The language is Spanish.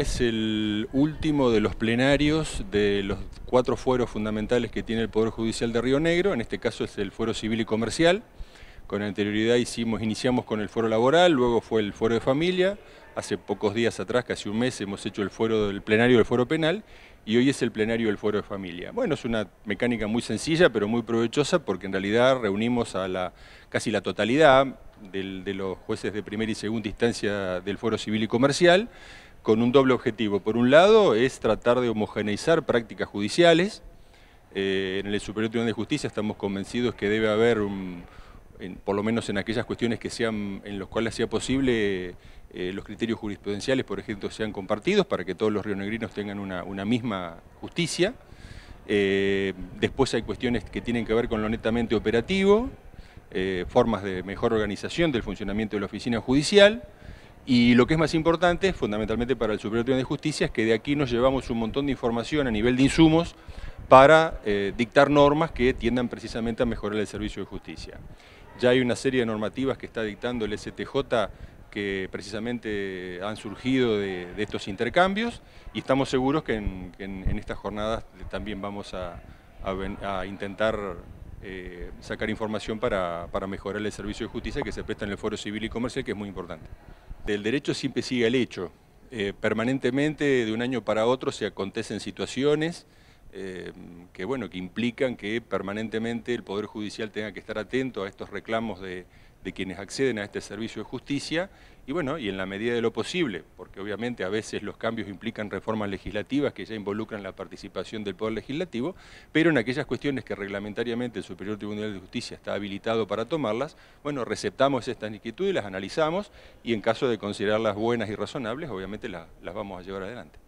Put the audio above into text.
Es el último de los plenarios de los cuatro fueros fundamentales que tiene el Poder Judicial de Río Negro, en este caso es el fuero civil y comercial. Con anterioridad hicimos, iniciamos con el fuero laboral, luego fue el fuero de familia, hace pocos días atrás, casi un mes, hemos hecho el plenario del fuero penal y hoy es el plenario del fuero de familia. Bueno, es una mecánica muy sencilla pero muy provechosa porque en realidad reunimos a la, casi la totalidad de los jueces de primera y segunda instancia del fuero civil y comercial con un doble objetivo. Por un lado, es tratar de homogeneizar prácticas judiciales. Eh, en el Superior Tribunal de Justicia estamos convencidos que debe haber, por lo menos en aquellas cuestiones que sean, en las cuales sea posible, eh, los criterios jurisprudenciales, por ejemplo, sean compartidos para que todos los rionegrinos tengan una, misma justicia. Eh, después hay cuestiones que tienen que ver con lo netamente operativo, formas de mejor organización del funcionamiento de la oficina judicial y lo que es más importante, fundamentalmente para el Superior Tribunal de Justicia, es que de aquí nos llevamos un montón de información a nivel de insumos para eh, dictar normas que tiendan precisamente a mejorar el servicio de justicia. Ya hay una serie de normativas que está dictando el STJ que precisamente han surgido de, estos intercambios y estamos seguros que en, estas jornadas también vamos a, intentar eh, sacar información para, para mejorar el servicio de justicia que se presta en el Foro Civil y Comercial, que es muy importante del derecho siempre sigue el hecho. Eh, permanentemente, de un año para otro, se acontecen situaciones Em, que, bueno, que implican que permanentemente el Poder Judicial tenga que estar atento a estos reclamos de, quienes acceden a este servicio de justicia y bueno, y en la medida de lo posible, porque obviamente a veces los cambios implican reformas legislativas que ya involucran la participación del Poder Legislativo, pero en aquellas cuestiones que reglamentariamente el Superior Tribunal de Justicia está habilitado para tomarlas, bueno, receptamos estas inquietudes, las analizamos y en caso de considerarlas buenas y razonables, obviamente las vamos a llevar adelante.